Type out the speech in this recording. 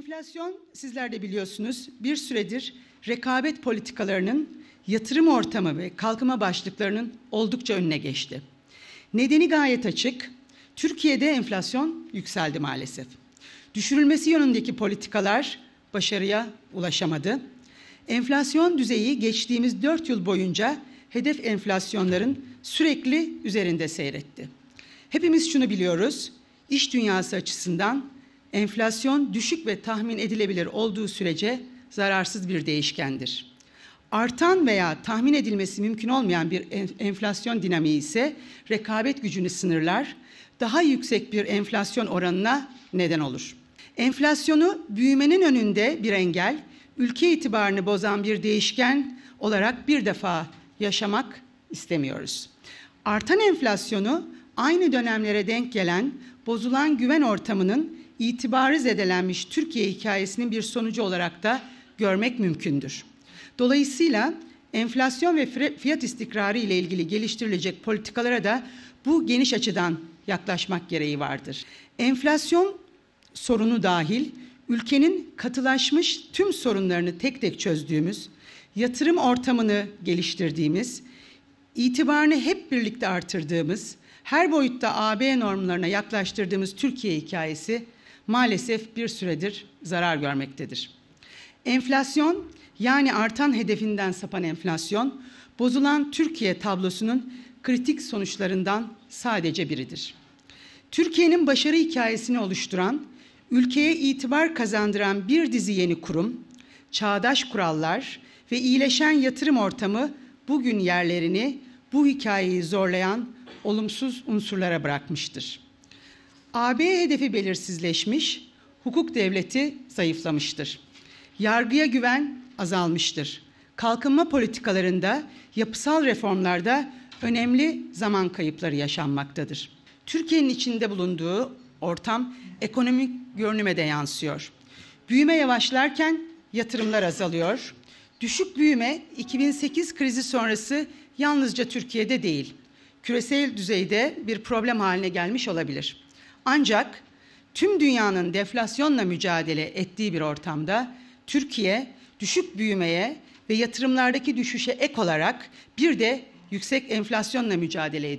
Enflasyon sizler de biliyorsunuz bir süredir rekabet politikalarının yatırım ortamı ve kalkınma başlıklarının oldukça önüne geçti. Nedeni gayet açık. Türkiye'de enflasyon yükseldi maalesef. Düşürülmesi yönündeki politikalar başarıya ulaşamadı. Enflasyon düzeyi geçtiğimiz 4 yıl boyunca hedef enflasyonların sürekli üzerinde seyretti. Hepimiz şunu biliyoruz. İş dünyası açısından enflasyon düşük ve tahmin edilebilir olduğu sürece zararsız bir değişkendir. Artan veya tahmin edilmesi mümkün olmayan bir enflasyon dinamiği ise rekabet gücünü sınırlar, daha yüksek bir enflasyon oranına neden olur. Enflasyonu büyümenin önünde bir engel, ülke itibarını bozan bir değişken olarak bir defa yaşamak istemiyoruz. Artan enflasyonu aynı dönemlere denk gelen bozulan güven ortamının itibarı zedelenmiş Türkiye hikayesinin bir sonucu olarak da görmek mümkündür. Dolayısıyla enflasyon ve fiyat istikrarı ile ilgili geliştirilecek politikalara da bu geniş açıdan yaklaşmak gereği vardır. Enflasyon sorunu dahil ülkenin katılaşmış tüm sorunlarını tek tek çözdüğümüz, yatırım ortamını geliştirdiğimiz, itibarını hep birlikte artırdığımız, her boyutta AB normlarına yaklaştırdığımız Türkiye hikayesi maalesef bir süredir zarar görmektedir. Enflasyon yani artan hedefinden sapan enflasyon bozulan Türkiye tablosunun kritik sonuçlarından sadece biridir. Türkiye'nin başarı hikayesini oluşturan, ülkeye itibar kazandıran bir dizi yeni kurum, çağdaş kurallar ve iyileşen yatırım ortamı bugün yerlerini bu hikayeyi zorlayan olumsuz unsurlara bırakmıştır. AB hedefi belirsizleşmiş, hukuk devleti zayıflamıştır. Yargıya güven azalmıştır. Kalkınma politikalarında, yapısal reformlarda önemli zaman kayıpları yaşanmaktadır. Türkiye'nin içinde bulunduğu ortam ekonomik görünüme de yansıyor. Büyüme yavaşlarken yatırımlar azalıyor. Düşük büyüme 2008 krizi sonrası yalnızca Türkiye'de değil, küresel düzeyde bir problem haline gelmiş olabilir. Ancak tüm dünyanın deflasyonla mücadele ettiği bir ortamda Türkiye düşük büyümeye ve yatırımlardaki düşüşe ek olarak bir de yüksek enflasyonla mücadele ediyor.